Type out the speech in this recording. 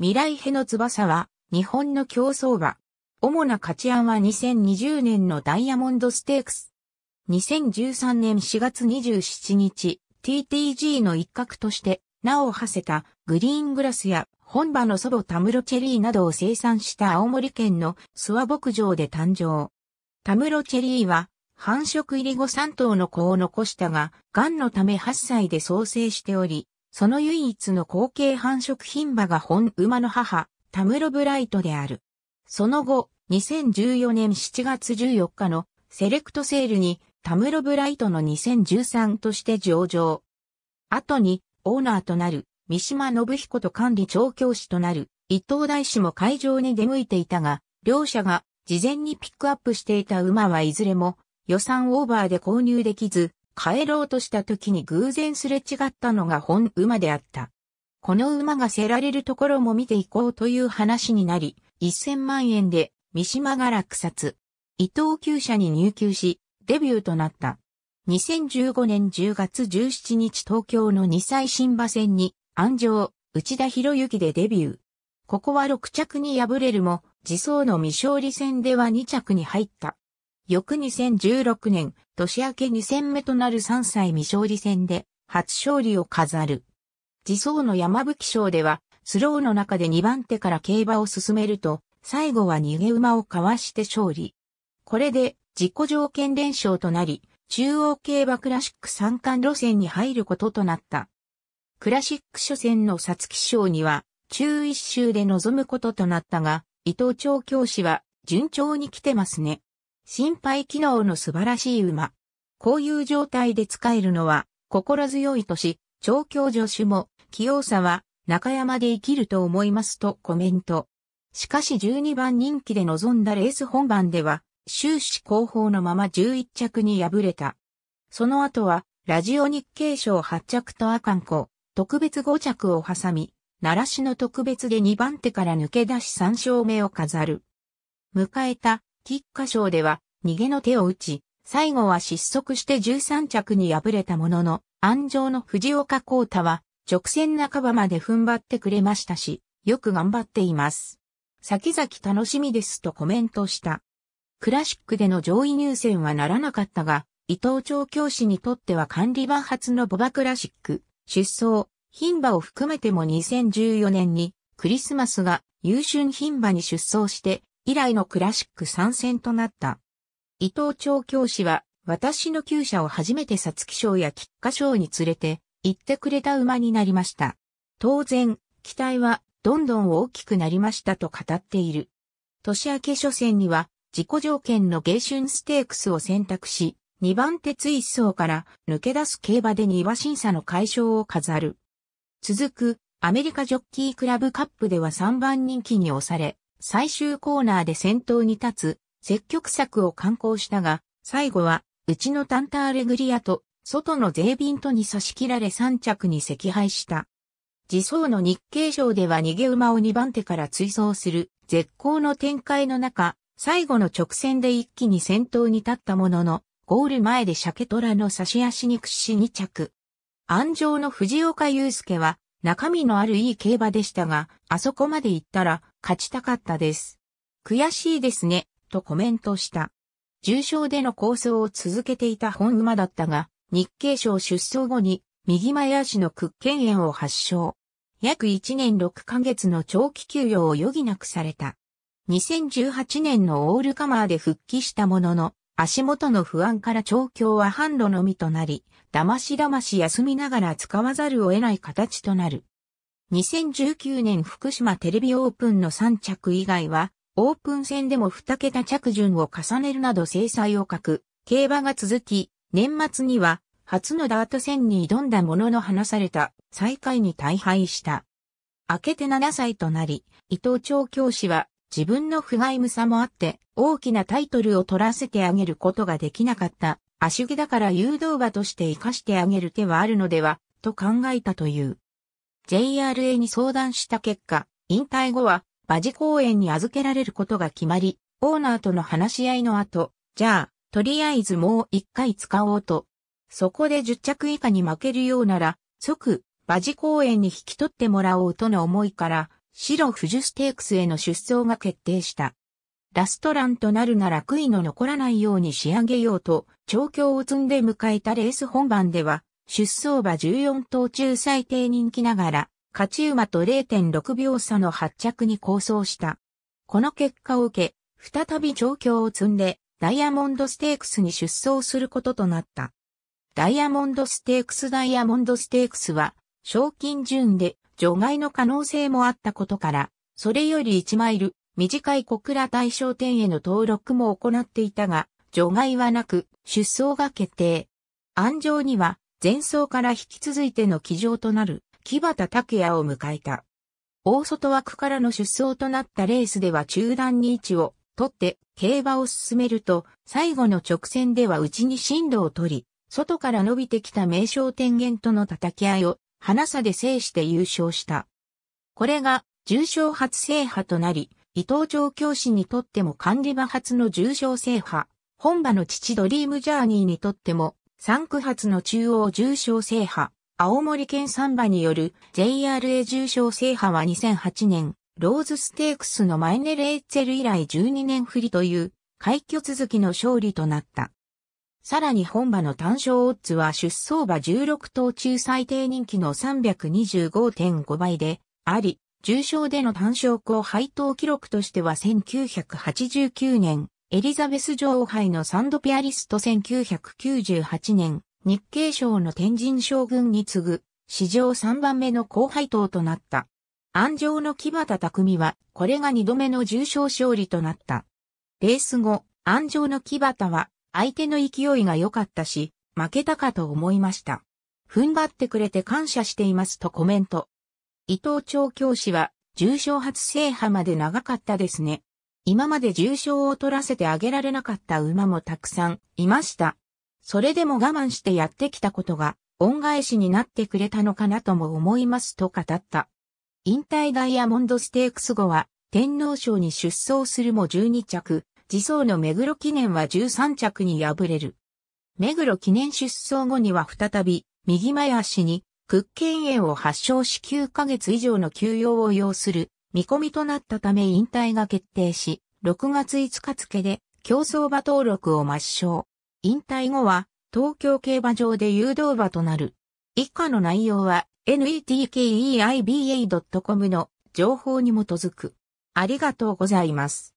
未来への翼は、日本の競争馬。主な価値案は2020年のダイヤモンドステークス。2013年4月27日、TTG の一角として名を馳せたグリーングラスや本場の祖母タムロチェリーなどを生産した青森県の諏訪牧場で誕生。タムロチェリーは繁殖入り後3頭の子を残したが、癌のため8歳で創生しており、その唯一の後継繁殖牝馬が本馬の母、タムロブライトである。その後、2014年7月14日のセレクトセールにタムロブライトの2013として上場。後にオーナーとなる三島信彦と管理調教師となる伊藤大師も会場に出向いていたが、両者が事前にピックアップしていた馬はいずれも予算オーバーで購入できず、帰ろうとした時に偶然すれ違ったのが本馬であった。この馬がせられるところも見ていこうという話になり、1000万円で三島が落札。伊藤厩舎に入厩し、デビューとなった。2015年10月17日東京の2歳新馬戦に、安城、内田博之でデビュー。ここは6着に敗れるも、自走の未勝利戦では2着に入った。翌2016年、年明け2戦目となる3歳未勝利戦で、初勝利を飾る。自走の山吹賞では、スローの中で2番手から競馬を進めると、最後は逃げ馬をかわして勝利。これで、自己条件連勝となり、中央競馬クラシック三冠路線に入ることとなった。クラシック初戦の皐月賞には、中一周で臨むこととなったが、伊藤調教師は、順調に来てますね。心肺機能の素晴らしい馬。こういう状態で使えるのは心強いとし、調教助手も器用さは中山で生きると思いますとコメント。しかし12番人気で臨んだレース本番では終始後方のまま11着に敗れた。その後はラジオ日経賞8着とアカンコ、特別5着を挟み、奈良市の特別で2番手から抜け出し3勝目を飾る。迎えた菊花賞では逃げの手を打ち、最後は失速して13着に敗れたものの、安城の藤岡光太は直線半ばまで踏ん張ってくれましたし、よく頑張っています。先々楽しみですとコメントした。クラシックでの上位入選はならなかったが、伊藤調教師にとっては管理場初のボバクラシック、出走、牝馬を含めても2014年に、クリスマスが優秀牝馬に出走して、以来のクラシック参戦となった。伊藤調教師は、私の旧社を初めて皐月賞や菊花賞に連れて、行ってくれた馬になりました。当然、期待は、どんどん大きくなりましたと語っている。年明け初戦には、自己条件のュンステークスを選択し、2番手追走から抜け出す競馬で2馬審査の解消を飾る。続く、アメリカジョッキークラブカップでは3番人気に押され、最終コーナーで先頭に立つ、積極策を観光したが、最後は、うちのタンターレグリアと、外のゼービントに差し切られ3着に惜敗した。自走の日経賞では逃げ馬を2番手から追走する絶好の展開の中、最後の直線で一気に先頭に立ったものの、ゴール前でシャケトラの差し足に屈し2着。安城の藤岡祐介は、中身のあるいい競馬でしたが、あそこまで行ったら、勝ちたかったです。悔しいですね、とコメントした。重傷での構想を続けていた本馬だったが、日経賞出走後に右前足の屈腱炎を発症。約1年6ヶ月の長期休養を余儀なくされた。2018年のオールカマーで復帰したものの、足元の不安から調教は販路のみとなり、だましだまし休みながら使わざるを得ない形となる。2019年福島テレビオープンの3着以外は、オープン戦でも2桁着順を重ねるなど制裁を欠く、競馬が続き、年末には、初のダート戦に挑んだものの話された、最下位に大敗した。明けて7歳となり、伊藤調教師は、自分の不甲斐無さもあって、大きなタイトルを取らせてあげることができなかった。足毛だから誘導馬として活かしてあげる手はあるのでは、と考えたという。JRA に相談した結果、引退後は馬事公園に預けられることが決まり、オーナーとの話し合いの後、じゃあ、とりあえずもう一回使おうと。そこで10着以下に負けるようなら、即、馬事公園に引き取ってもらおうとの思いから、白富士ステークスへの出走が決定した。ラストランとなるなら悔いの残らないように仕上げようと、調教を積んで迎えたレース本番では、出走馬14頭中最低人気ながら、勝ち馬と0.6秒差の発着に構想した。この結果を受け、再び調教を積んで、ダイヤモンドステークスに出走することとなった。ダイヤモンドステークスダイヤモンドステークスは、賞金順で除外の可能性もあったことから、それより1マイル、短い小倉大商店への登録も行っていたが、除外はなく、出走が決定。安城には、前走から引き続いての騎乗となる木端拓也を迎えた。大外枠からの出走となったレースでは中段に位置を取って競馬を進めると最後の直線では内に進路を取り、外から伸びてきた名称天元との叩き合いを花差で制して優勝した。これが重賞初制覇となり、伊藤調教師にとっても管理場初の重賞制覇、本場の父ドリームジャーニーにとっても三区発の中央重賞制覇、青森県サンバによる JRA 重賞制覇は2008年、ローズステークスのマイネ・レイツェル以来12年振りという快挙続きの勝利となった。さらに本馬の単勝オッズは出走馬16頭中最低人気の325.5倍であり、重賞での単勝後配当記録としては1989年エリザベス女王杯のサンドピアリスト1998年、日経賞の天神将軍に次ぐ、史上3番目の後輩党となった。安城の木端匠は、これが2度目の重賞勝利となった。レース後、安城の木端は、相手の勢いが良かったし、負けたかと思いました。踏ん張ってくれて感謝していますとコメント。伊藤調教師は、重賞初制覇まで長かったですね。今まで重傷を取らせてあげられなかった馬もたくさんいました。それでも我慢してやってきたことが恩返しになってくれたのかなとも思いますと語った。引退ダイヤモンドステークス後は天皇賞に出走するも12着、自走の目黒記念は13着に敗れる。目黒記念出走後には再び右前足に屈腱炎を発症し9ヶ月以上の休養を要する見込みとなったため引退が決定し、6月5日付で競走馬登録を抹消。引退後は東京競馬場で誘導馬となる。以下の内容は netkeiba.com の情報に基づく。ありがとうございます。